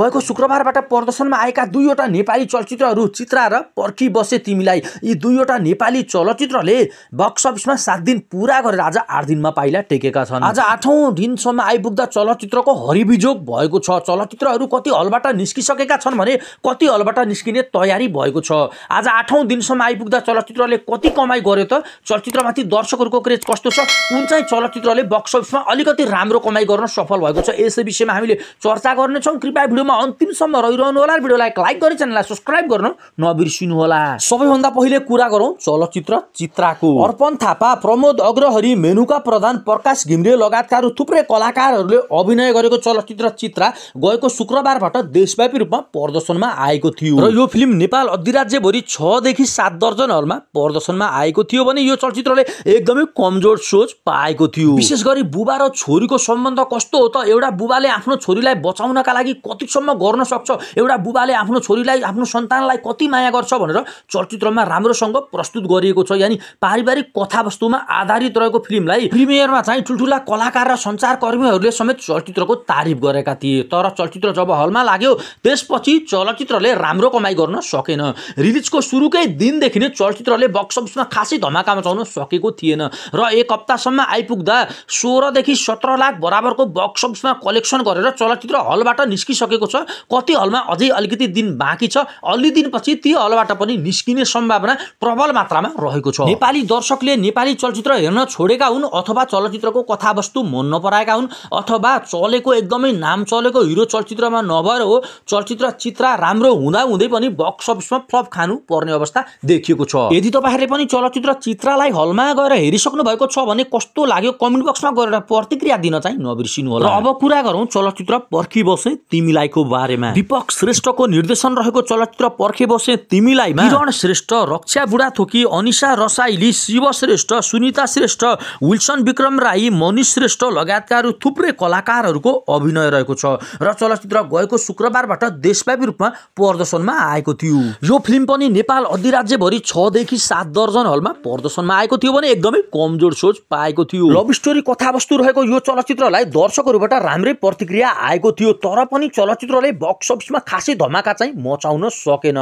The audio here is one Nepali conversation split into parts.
गएको शुक्रबारबाट प्रदर्शनमा आएका दुईवटा नेपाली चलचित्रहरू चित्रा र पर्खी बसे तिमीलाई यी दुईवटा नेपाली चलचित्रले बक्स अफिसमा सात दिन पुरा गरेर आज आठ दिनमा पाइला टेकेका छन् आज आठौँ दिनसम्म आइपुग्दा चलचित्रको हरिबिजोग भएको छ चलचित्रहरू कति हलबाट निस्किसकेका छन् भने कति हलबाट निस्किने तयारी भएको छ आज आठौँ दिनसम्म आइपुग्दा चलचित्रले कति कमाइ गर्यो त चलचित्रमाथि दर्शकहरूको क्रेज कस्तो छ कुन चाहिँ चलचित्रले बक्स अफिसमा अलिकति राम्रो कमाइ गर्न सफल भएको छ यसै विषयमा हामीले चर्चा गर्नेछौँ कृपया भिडियो भिडियोसम्म अन्तिमसम्म रहिरहनु होला र भिडियोलाई लाइक गरी च्यानललाई सब्सक्राइब गर्न नबिर्सिनु होला सबैभन्दा पहिले कुरा गरौँ चलचित्र चित्राको अर्पण थापा प्रमोद अग्रहरी मेनुका प्रधान प्रकाश घिमरे लगायतका थुप्रै कलाकारहरूले अभिनय गरेको चलचित्र चित्रा गएको शुक्रबारबाट देशव्यापी रूपमा प्रदर्शनमा आएको थियो र यो फिल्म नेपाल अधिराज्यभरि छदेखि सात दर्जन हलमा प्रदर्शनमा आएको थियो भने यो चलचित्रले एकदमै कमजोर सोच पाएको थियो विशेष गरी बुबा र छोरीको सम्बन्ध कस्तो हो त एउटा बुबाले आफ्नो छोरीलाई बचाउनका लागि कतिसम्म हदसम्म गर्न सक्छ एउटा बुबाले आफ्नो छोरीलाई आफ्नो सन्तानलाई कति माया गर्छ भनेर चलचित्रमा राम्रोसँग प्रस्तुत गरिएको छ यानि पारिवारिक कथावस्तुमा आधारित रहेको फिल्मलाई प्रिमियरमा चाहिँ ठुल्ठुला कलाकार र सञ्चारकर्मीहरूले समेत चलचित्रको तारिफ गरेका थिए तर चलचित्र जब हलमा लाग्यो त्यसपछि चलचित्रले राम्रो कमाई गर्न सकेन रिलिजको सुरुकै दिनदेखि नै चलचित्रले बक्स अफिसमा खासै धमाका मचाउन सकेको थिएन र एक हप्तासम्म आइपुग्दा सोह्रदेखि सत्र लाख बराबरको बक्स अफिसमा कलेक्सन गरेर चलचित्र हलबाट निस्किसकेको सकेको छ कति हलमा अझै अलिकति दिन बाँकी छ अलि दिनपछि ती हलबाट पनि निस्किने सम्भावना प्रबल मात्रामा रहेको छ नेपाली दर्शकले नेपाली चलचित्र हेर्न छोडेका हुन् अथवा चलचित्रको कथावस्तु मन नपराएका हुन् अथवा चलेको एकदमै नाम चलेको हिरो चलचित्रमा नभएर हो चलचित्र चित्र राम्रो हुँदा हुँदै पनि बक्स अफिसमा फ्लप खानु पर्ने अवस्था देखिएको छ यदि तपाईँहरूले पनि चलचित्र चित्रलाई हलमा गएर हेरिसक्नु भएको छ भने कस्तो लाग्यो कमेन्ट बक्समा गएर प्रतिक्रिया दिन चाहिँ नबिर्सिनु होला अब कुरा गरौँ चलचित्र पर्खी बसे तिमीलाई भएको बारेमा दीपक श्रेष्ठको निर्देशन रहेको चलचित्र पर्खे बसे तिमीलाई किरण श्रेष्ठ रक्षा बुढाथोकी अनिसा रसाइली शिव श्रेष्ठ सुनिता श्रेष्ठ विल्सन विक्रम राई मनिष श्रेष्ठ लगायतका थुप्रै कलाकारहरूको अभिनय रहेको छ र चलचित्र गएको शुक्रबारबाट देशव्यापी रूपमा प्रदर्शनमा आएको थियो यो फिल्म पनि नेपाल अधिराज्यभरि छदेखि सात दर्जन हलमा प्रदर्शनमा आएको थियो भने एकदमै कमजोर सोच पाएको थियो लभ स्टोरी कथावस्तु रहेको यो चलचित्रलाई दर्शकहरूबाट राम्रै प्रतिक्रिया आएको थियो तर पनि चलचित्र चलचित्रले बक्स अफिसमा खासै धमाका चाहिँ मचाउन सकेन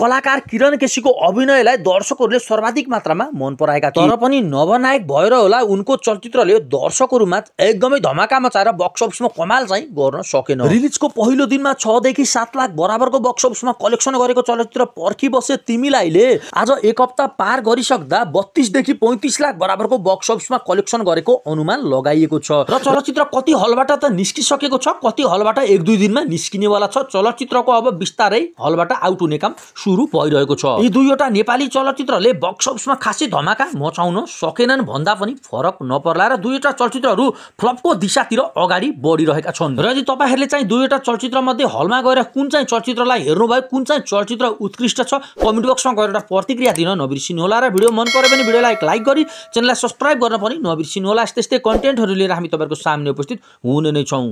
कलाकार किरण केसीको अभिनयलाई दर्शकहरूले सर्वाधिक मात्रामा मन पराएका तर पनि नवनायक भएर होला उनको चलचित्रले दर्शकहरूमा एकदमै धमाका मचाएर बक्स अफिसमा कमाल चाहिँ गर्न सकेन रिलिजको पहिलो दिनमा छदेखि सात लाख बराबरको बक्स अफिसमा कलेक्सन गरेको चलचित्र पर्खी बसे तिमीलाईले आज एक हप्ता पार गरिसक्दा बत्तिसदेखि पैँतिस लाख बराबरको बक्स अफिसमा कलेक्सन गरेको अनुमान लगाइएको छ र चलचित्र कति हलबाट त निस्किसकेको छ कति हलबाट एक दुई दिनमा निस्किनेवाला छ चलचित्रको अब बिस्तारै हलबाट आउट हुने काम सुरु भइरहेको छ यी दुईवटा नेपाली चलचित्रले बक्स अफिसमा खासै धमाका मचाउन सकेनन् भन्दा पनि फरक नपर्ला र दुईवटा चलचित्रहरू फ्लपको दिशातिर अगाडि बढिरहेका छन् र यदि तपाईँहरूले चाहिँ दुईवटा चलचित्र मध्ये हलमा गएर कुन चाहिँ चलचित्रलाई हेर्नुभयो कुन चाहिँ चलचित्र उत्कृष्ट छ कमेन्ट बक्समा गएर एउटा प्रतिक्रिया दिन नबिर्सिनु होला र भिडियो मन पऱ्यो भने भिडियोलाई एक लाइक गरी च्यानललाई सब्सक्राइब गर्न पनि नबिर्सिनु होला यस्तै यस्तै कन्टेन्टहरू लिएर हामी तपाईँहरूको सामने उपस्थित हुने नै छौँ